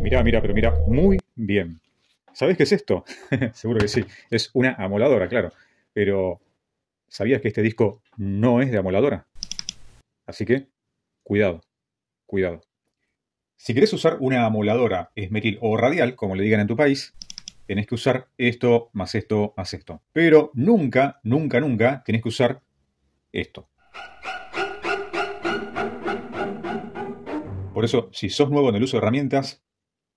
Mira, mira, pero mira, muy bien. ¿Sabes qué es esto? Seguro que sí. Es una amoladora, claro. Pero, ¿sabías que este disco no es de amoladora? Así que, cuidado, cuidado. Si querés usar una amoladora esmeril o radial, como le digan en tu país, tenés que usar esto, más esto, más esto. Pero nunca, nunca, nunca tenés que usar esto. Por eso, si sos nuevo en el uso de herramientas,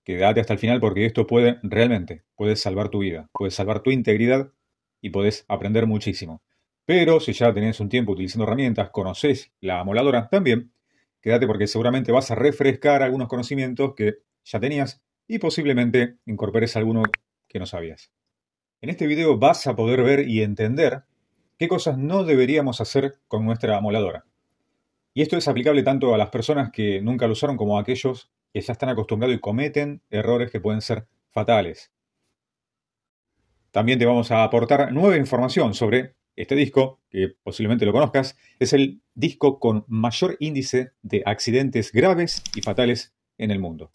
quédate hasta el final porque esto puede realmente, puede salvar tu vida, puede salvar tu integridad y podés aprender muchísimo. Pero si ya tenés un tiempo utilizando herramientas, conocés la amoladora también, quédate porque seguramente vas a refrescar algunos conocimientos que ya tenías y posiblemente incorpores alguno que no sabías. En este video vas a poder ver y entender qué cosas no deberíamos hacer con nuestra amoladora. Y esto es aplicable tanto a las personas que nunca lo usaron como a aquellos que ya están acostumbrados y cometen errores que pueden ser fatales. También te vamos a aportar nueva información sobre este disco, que posiblemente lo conozcas, es el disco con mayor índice de accidentes graves y fatales en el mundo.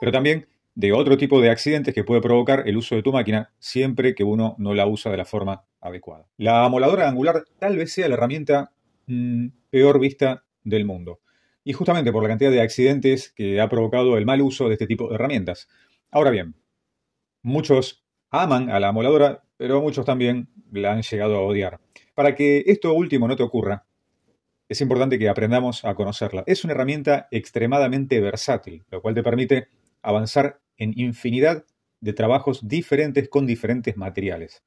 Pero también de otro tipo de accidentes que puede provocar el uso de tu máquina siempre que uno no la usa de la forma adecuada. La amoladora angular tal vez sea la herramienta mm, peor vista del mundo. Y justamente por la cantidad de accidentes que ha provocado el mal uso de este tipo de herramientas. Ahora bien, muchos aman a la amoladora, pero muchos también la han llegado a odiar. Para que esto último no te ocurra, es importante que aprendamos a conocerla. Es una herramienta extremadamente versátil, lo cual te permite avanzar en infinidad de trabajos diferentes con diferentes materiales.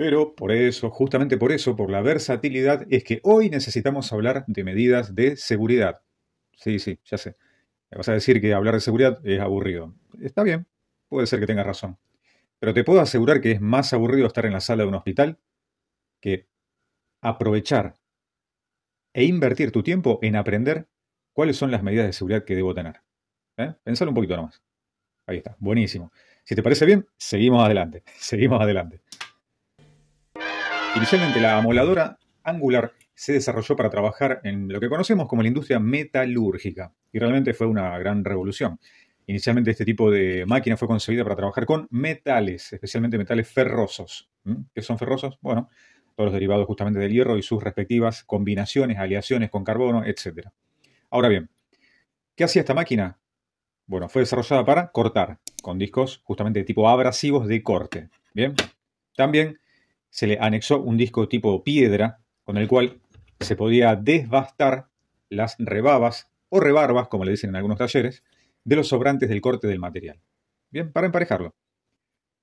Pero por eso, justamente por eso, por la versatilidad, es que hoy necesitamos hablar de medidas de seguridad. Sí, sí, ya sé. Me vas a decir que hablar de seguridad es aburrido. Está bien, puede ser que tengas razón. Pero te puedo asegurar que es más aburrido estar en la sala de un hospital que aprovechar e invertir tu tiempo en aprender cuáles son las medidas de seguridad que debo tener. ¿Eh? Pensalo un poquito nomás. Ahí está, buenísimo. Si te parece bien, seguimos adelante. Seguimos adelante. Inicialmente la amoladora angular se desarrolló para trabajar en lo que conocemos como la industria metalúrgica y realmente fue una gran revolución. Inicialmente este tipo de máquina fue concebida para trabajar con metales, especialmente metales ferrosos. ¿Mm? ¿Qué son ferrosos? Bueno, todos los derivados justamente del hierro y sus respectivas combinaciones, aleaciones con carbono, etc. Ahora bien, ¿qué hacía esta máquina? Bueno, fue desarrollada para cortar, con discos justamente de tipo abrasivos de corte. Bien, también se le anexó un disco tipo piedra con el cual se podía desbastar las rebabas o rebarbas, como le dicen en algunos talleres, de los sobrantes del corte del material. Bien, para emparejarlo.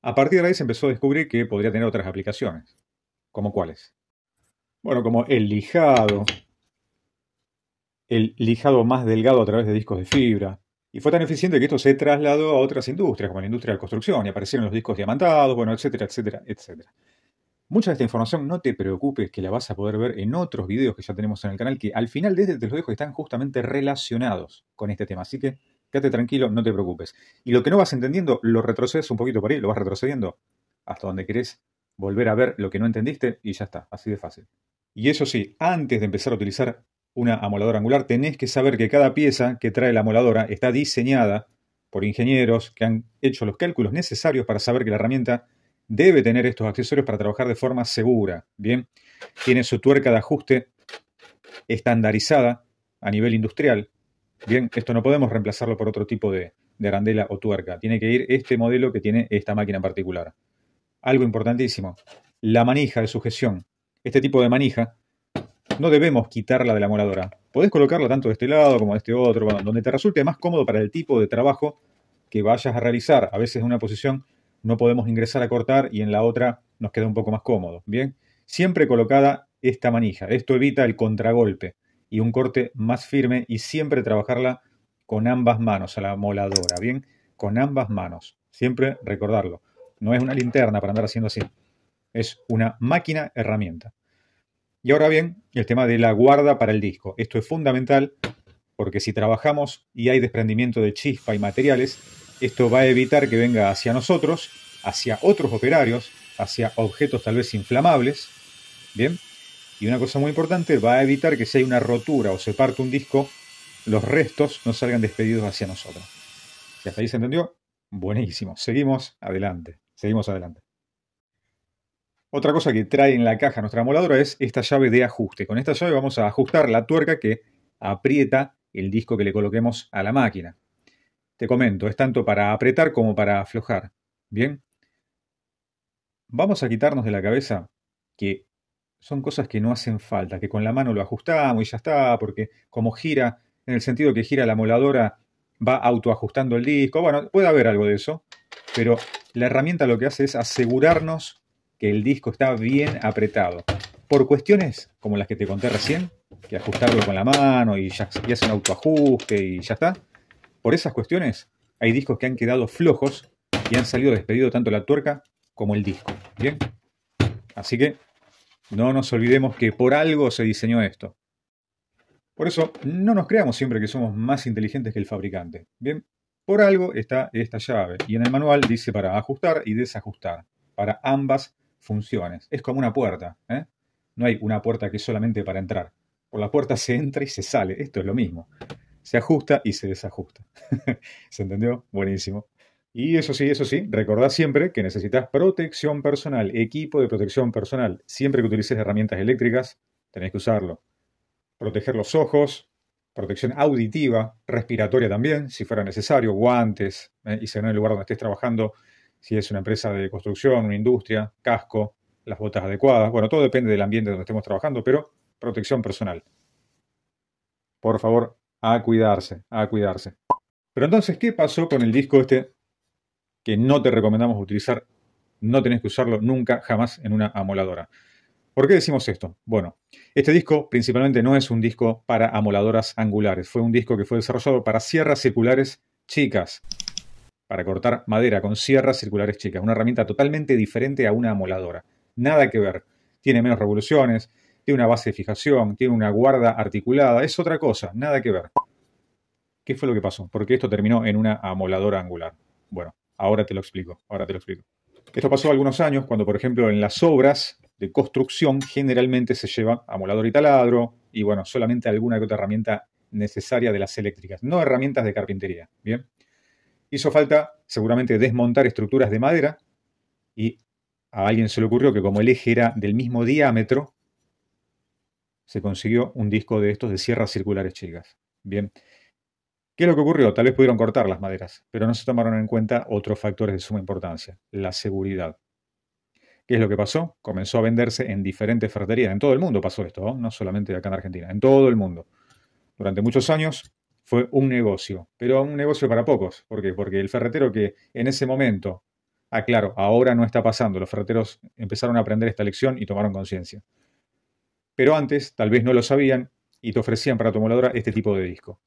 A partir de ahí se empezó a descubrir que podría tener otras aplicaciones. ¿Como cuáles? Bueno, como el lijado, el lijado más delgado a través de discos de fibra. Y fue tan eficiente que esto se trasladó a otras industrias, como la industria de la construcción, y aparecieron los discos diamantados, bueno, etcétera, etcétera, etcétera. Mucha de esta información no te preocupes que la vas a poder ver en otros videos que ya tenemos en el canal que al final desde este te los dejo están justamente relacionados con este tema. Así que quédate tranquilo, no te preocupes. Y lo que no vas entendiendo, lo retrocedes un poquito por ahí, lo vas retrocediendo hasta donde querés volver a ver lo que no entendiste y ya está, así de fácil. Y eso sí, antes de empezar a utilizar una amoladora angular, tenés que saber que cada pieza que trae la amoladora está diseñada por ingenieros que han hecho los cálculos necesarios para saber que la herramienta debe tener estos accesorios para trabajar de forma segura. Bien, tiene su tuerca de ajuste estandarizada a nivel industrial. Bien, esto no podemos reemplazarlo por otro tipo de, de arandela o tuerca. Tiene que ir este modelo que tiene esta máquina en particular. Algo importantísimo, la manija de sujeción. Este tipo de manija no debemos quitarla de la moladora. Podés colocarla tanto de este lado como de este otro, donde te resulte más cómodo para el tipo de trabajo que vayas a realizar. A veces en una posición no podemos ingresar a cortar y en la otra nos queda un poco más cómodo. Bien, siempre colocada esta manija. Esto evita el contragolpe y un corte más firme y siempre trabajarla con ambas manos a la moladora. Bien, con ambas manos. Siempre recordarlo. No es una linterna para andar haciendo así. Es una máquina herramienta. Y ahora bien, el tema de la guarda para el disco. Esto es fundamental porque si trabajamos y hay desprendimiento de chispa y materiales, esto va a evitar que venga hacia nosotros, hacia otros operarios, hacia objetos tal vez inflamables. Bien. Y una cosa muy importante, va a evitar que si hay una rotura o se parte un disco, los restos no salgan despedidos hacia nosotros. Si hasta ahí se entendió, buenísimo. Seguimos adelante. Seguimos adelante. Otra cosa que trae en la caja nuestra moladora es esta llave de ajuste. Con esta llave vamos a ajustar la tuerca que aprieta el disco que le coloquemos a la máquina. Te comento, es tanto para apretar como para aflojar. ¿Bien? Vamos a quitarnos de la cabeza que son cosas que no hacen falta, que con la mano lo ajustamos y ya está, porque como gira, en el sentido que gira la moladora, va autoajustando el disco. Bueno, puede haber algo de eso, pero la herramienta lo que hace es asegurarnos que el disco está bien apretado. Por cuestiones como las que te conté recién, que ajustarlo con la mano y ya hace un autoajuste y ya está, por esas cuestiones, hay discos que han quedado flojos y han salido despedido tanto la tuerca como el disco. Bien. Así que no nos olvidemos que por algo se diseñó esto. Por eso, no nos creamos siempre que somos más inteligentes que el fabricante. Bien, por algo está esta llave. Y en el manual dice para ajustar y desajustar. Para ambas funciones. Es como una puerta. ¿eh? No hay una puerta que es solamente para entrar. Por la puerta se entra y se sale. Esto es lo mismo se ajusta y se desajusta. ¿Se entendió? Buenísimo. Y eso sí, eso sí, recordad siempre que necesitas protección personal, equipo de protección personal. Siempre que utilices herramientas eléctricas, tenés que usarlo. Proteger los ojos, protección auditiva, respiratoria también, si fuera necesario, guantes, eh, y si en el lugar donde estés trabajando, si es una empresa de construcción, una industria, casco, las botas adecuadas. Bueno, todo depende del ambiente donde estemos trabajando, pero protección personal. Por favor, a cuidarse, a cuidarse. Pero entonces, ¿qué pasó con el disco este que no te recomendamos utilizar? No tenés que usarlo nunca, jamás en una amoladora. ¿Por qué decimos esto? Bueno, este disco principalmente no es un disco para amoladoras angulares, fue un disco que fue desarrollado para sierras circulares chicas, para cortar madera con sierras circulares chicas, una herramienta totalmente diferente a una amoladora, nada que ver, tiene menos revoluciones, tiene una base de fijación, tiene una guarda articulada, es otra cosa, nada que ver. ¿Qué fue lo que pasó? Porque esto terminó en una amoladora angular. Bueno, ahora te lo explico, ahora te lo explico. Esto pasó algunos años cuando, por ejemplo, en las obras de construcción generalmente se lleva amolador y taladro y, bueno, solamente alguna otra herramienta necesaria de las eléctricas, no herramientas de carpintería, ¿bien? Hizo falta seguramente desmontar estructuras de madera y a alguien se le ocurrió que como el eje era del mismo diámetro, se consiguió un disco de estos de sierras circulares chicas. Bien. ¿Qué es lo que ocurrió? Tal vez pudieron cortar las maderas, pero no se tomaron en cuenta otros factores de suma importancia, la seguridad. ¿Qué es lo que pasó? Comenzó a venderse en diferentes ferreterías. En todo el mundo pasó esto, ¿no? solamente acá en Argentina, en todo el mundo. Durante muchos años fue un negocio, pero un negocio para pocos. ¿Por qué? Porque el ferretero que en ese momento, ah, claro, ahora no está pasando, los ferreteros empezaron a aprender esta lección y tomaron conciencia pero antes tal vez no lo sabían y te ofrecían para tu amoladora este tipo de disco.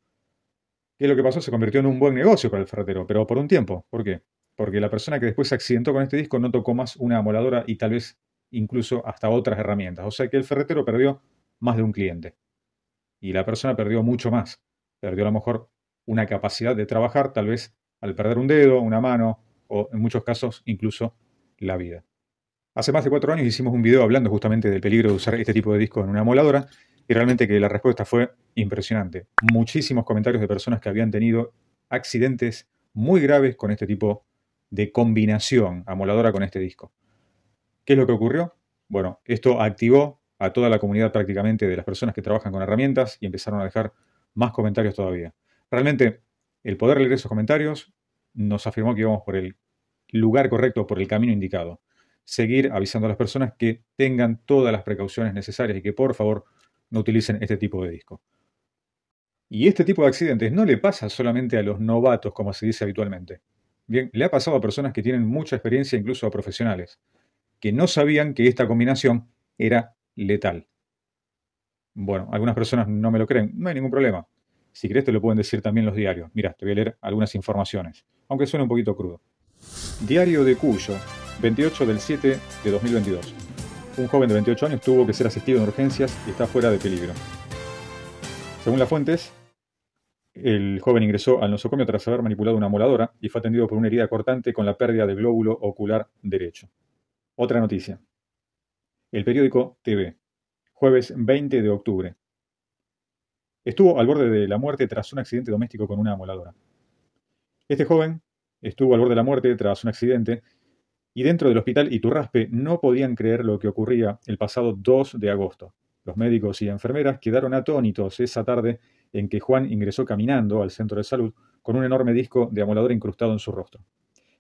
¿Qué es lo que pasó? Se convirtió en un buen negocio para el ferretero, pero por un tiempo. ¿Por qué? Porque la persona que después se accidentó con este disco no tocó más una amoladora y tal vez incluso hasta otras herramientas. O sea que el ferretero perdió más de un cliente. Y la persona perdió mucho más. Perdió a lo mejor una capacidad de trabajar, tal vez al perder un dedo, una mano o en muchos casos incluso la vida. Hace más de cuatro años hicimos un video hablando justamente del peligro de usar este tipo de disco en una amoladora y realmente que la respuesta fue impresionante. Muchísimos comentarios de personas que habían tenido accidentes muy graves con este tipo de combinación amoladora con este disco. ¿Qué es lo que ocurrió? Bueno, esto activó a toda la comunidad prácticamente de las personas que trabajan con herramientas y empezaron a dejar más comentarios todavía. Realmente, el poder leer esos comentarios nos afirmó que íbamos por el lugar correcto, por el camino indicado seguir avisando a las personas que tengan todas las precauciones necesarias y que por favor no utilicen este tipo de disco. Y este tipo de accidentes no le pasa solamente a los novatos, como se dice habitualmente. Bien, le ha pasado a personas que tienen mucha experiencia, incluso a profesionales, que no sabían que esta combinación era letal. Bueno, algunas personas no me lo creen, no hay ningún problema. Si crees, te lo pueden decir también los diarios. Mira, te voy a leer algunas informaciones, aunque suene un poquito crudo. Diario de Cuyo, 28 del 7 de 2022. Un joven de 28 años tuvo que ser asistido en urgencias y está fuera de peligro. Según las fuentes, el joven ingresó al nosocomio tras haber manipulado una amoladora y fue atendido por una herida cortante con la pérdida de glóbulo ocular derecho. Otra noticia. El periódico TV. Jueves 20 de octubre. Estuvo al borde de la muerte tras un accidente doméstico con una amoladora. Este joven estuvo al borde de la muerte tras un accidente y dentro del hospital Iturraspe no podían creer lo que ocurría el pasado 2 de agosto. Los médicos y enfermeras quedaron atónitos esa tarde en que Juan ingresó caminando al centro de salud con un enorme disco de amolador incrustado en su rostro.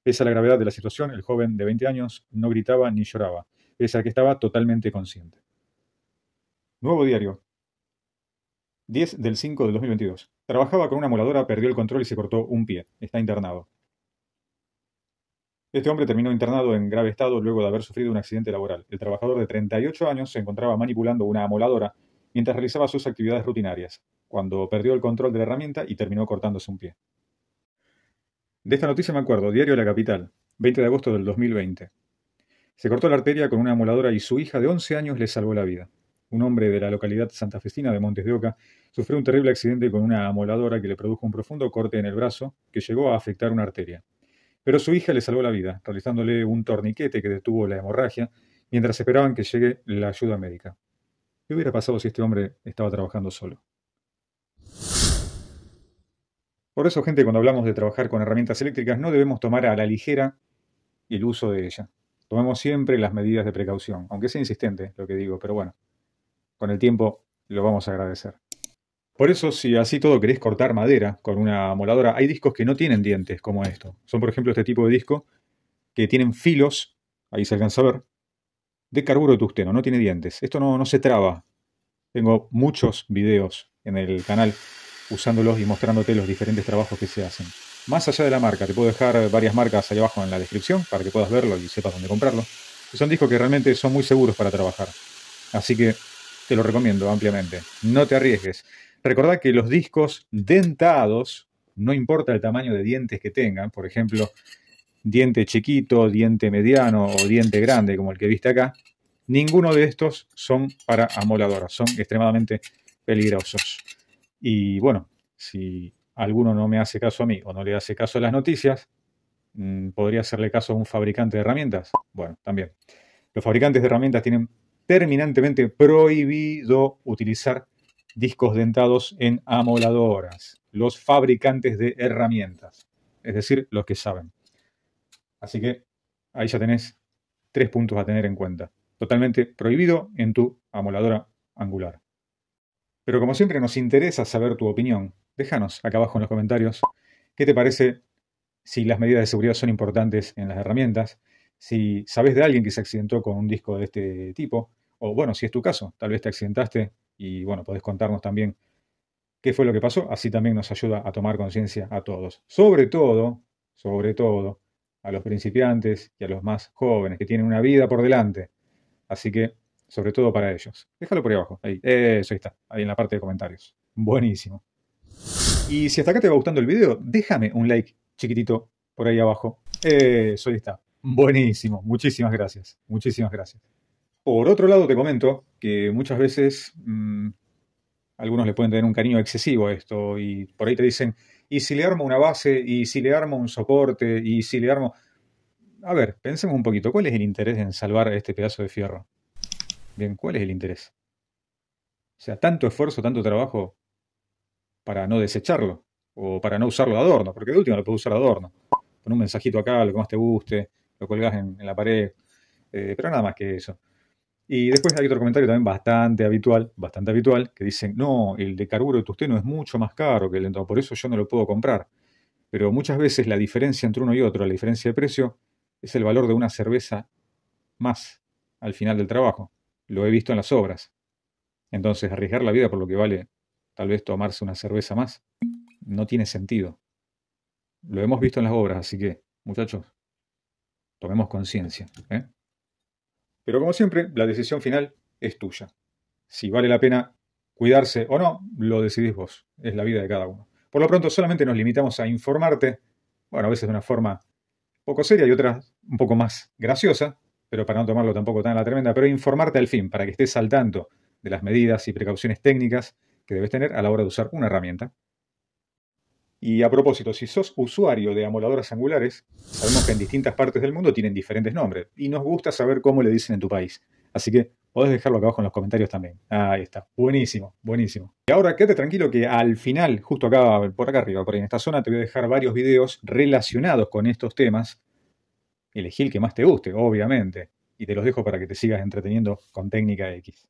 Pese a la gravedad de la situación, el joven de 20 años no gritaba ni lloraba, pese a que estaba totalmente consciente. Nuevo diario. 10 del 5 de 2022. Trabajaba con una amoladora, perdió el control y se cortó un pie. Está internado. Este hombre terminó internado en grave estado luego de haber sufrido un accidente laboral. El trabajador de 38 años se encontraba manipulando una amoladora mientras realizaba sus actividades rutinarias, cuando perdió el control de la herramienta y terminó cortándose un pie. De esta noticia me acuerdo, Diario La Capital, 20 de agosto del 2020. Se cortó la arteria con una amoladora y su hija de 11 años le salvó la vida. Un hombre de la localidad Santa Festina de Montes de Oca sufrió un terrible accidente con una amoladora que le produjo un profundo corte en el brazo que llegó a afectar una arteria. Pero su hija le salvó la vida, realizándole un torniquete que detuvo la hemorragia mientras esperaban que llegue la ayuda médica. ¿Qué hubiera pasado si este hombre estaba trabajando solo? Por eso, gente, cuando hablamos de trabajar con herramientas eléctricas, no debemos tomar a la ligera el uso de ella. Tomemos siempre las medidas de precaución, aunque sea insistente lo que digo, pero bueno, con el tiempo lo vamos a agradecer. Por eso, si así todo querés cortar madera con una moladora, hay discos que no tienen dientes como esto. Son, por ejemplo, este tipo de disco que tienen filos, ahí se alcanza a ver, de carburo de tungsteno, no tiene dientes. Esto no, no se traba. Tengo muchos videos en el canal usándolos y mostrándote los diferentes trabajos que se hacen. Más allá de la marca, te puedo dejar varias marcas ahí abajo en la descripción para que puedas verlo y sepas dónde comprarlo. Son discos que realmente son muy seguros para trabajar. Así que te lo recomiendo ampliamente. No te arriesgues. Recordad que los discos dentados, no importa el tamaño de dientes que tengan, por ejemplo, diente chiquito, diente mediano o diente grande, como el que viste acá, ninguno de estos son para amoladoras, son extremadamente peligrosos. Y bueno, si alguno no me hace caso a mí o no le hace caso a las noticias, mm, podría hacerle caso a un fabricante de herramientas. Bueno, también. Los fabricantes de herramientas tienen terminantemente prohibido utilizar discos dentados en amoladoras, los fabricantes de herramientas, es decir, los que saben. Así que ahí ya tenés tres puntos a tener en cuenta. Totalmente prohibido en tu amoladora angular. Pero como siempre nos interesa saber tu opinión. Déjanos acá abajo en los comentarios qué te parece si las medidas de seguridad son importantes en las herramientas, si sabes de alguien que se accidentó con un disco de este tipo, o bueno, si es tu caso, tal vez te accidentaste y bueno, podés contarnos también qué fue lo que pasó. Así también nos ayuda a tomar conciencia a todos. Sobre todo, sobre todo, a los principiantes y a los más jóvenes que tienen una vida por delante. Así que, sobre todo para ellos. Déjalo por ahí abajo. Ahí. Eh, eso está. Ahí en la parte de comentarios. Buenísimo. Y si hasta acá te va gustando el video, déjame un like chiquitito por ahí abajo. Eso ahí está. Buenísimo. Muchísimas gracias. Muchísimas gracias. Por otro lado, te comento que muchas veces mm, algunos le pueden tener un cariño excesivo a esto y por ahí te dicen, ¿y si le armo una base? ¿Y si le armo un soporte? ¿Y si le armo...? A ver, pensemos un poquito, ¿cuál es el interés en salvar este pedazo de fierro? Bien, ¿cuál es el interés? O sea, tanto esfuerzo, tanto trabajo para no desecharlo o para no usarlo adorno, porque de último lo puedo usar adorno. Pon un mensajito acá, lo que más te guste, lo colgas en, la pared, eh, pero nada más que eso. Y después hay otro comentario también bastante habitual, bastante habitual, que dicen, no, el de carburo de tusteno es mucho más caro que el de por eso yo no lo puedo comprar. Pero muchas veces la diferencia entre uno y otro, la diferencia de precio, es el valor de una cerveza más al final del trabajo. Lo he visto en las obras. Entonces, arriesgar la vida por lo que vale tal vez tomarse una cerveza más no tiene sentido. Lo hemos visto en las obras, así que, muchachos, tomemos conciencia. ¿eh? Pero como siempre, la decisión final es tuya. Si vale la pena cuidarse o no, lo decidís vos. Es la vida de cada uno. Por lo pronto, solamente nos limitamos a informarte, bueno, a veces de una forma poco seria y otras un poco más graciosa, pero para no tomarlo tampoco tan a la tremenda, pero informarte al fin, para que estés al tanto de las medidas y precauciones técnicas que debes tener a la hora de usar una herramienta. Y a propósito, si sos usuario de amoladoras angulares, sabemos que en distintas partes del mundo tienen diferentes nombres y nos gusta saber cómo le dicen en tu país. Así que podés dejarlo acá abajo en los comentarios también. Ahí está. Buenísimo, buenísimo. Y ahora quédate tranquilo que al final, justo acá, por acá arriba, por ahí en esta zona, te voy a dejar varios videos relacionados con estos temas. Elegí el que más te guste, obviamente. Y te los dejo para que te sigas entreteniendo con técnica X.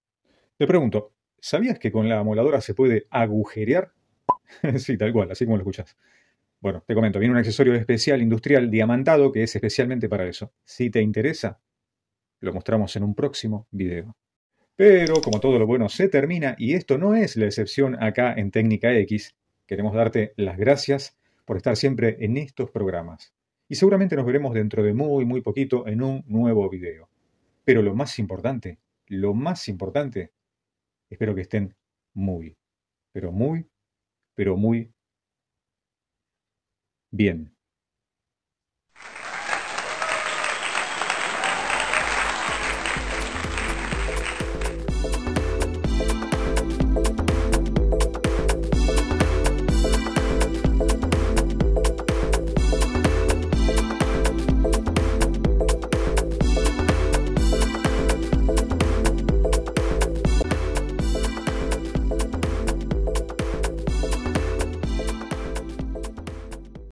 Te pregunto, ¿sabías que con la amoladora se puede agujerear? sí, tal cual, así como lo escuchas. Bueno, te comento, viene un accesorio especial industrial diamantado que es especialmente para eso. Si te interesa, lo mostramos en un próximo video. Pero como todo lo bueno se termina y esto no es la excepción acá en Técnica X, queremos darte las gracias por estar siempre en estos programas. Y seguramente nos veremos dentro de muy, muy poquito en un nuevo video. Pero lo más importante, lo más importante, espero que estén muy, pero muy pero muy bien.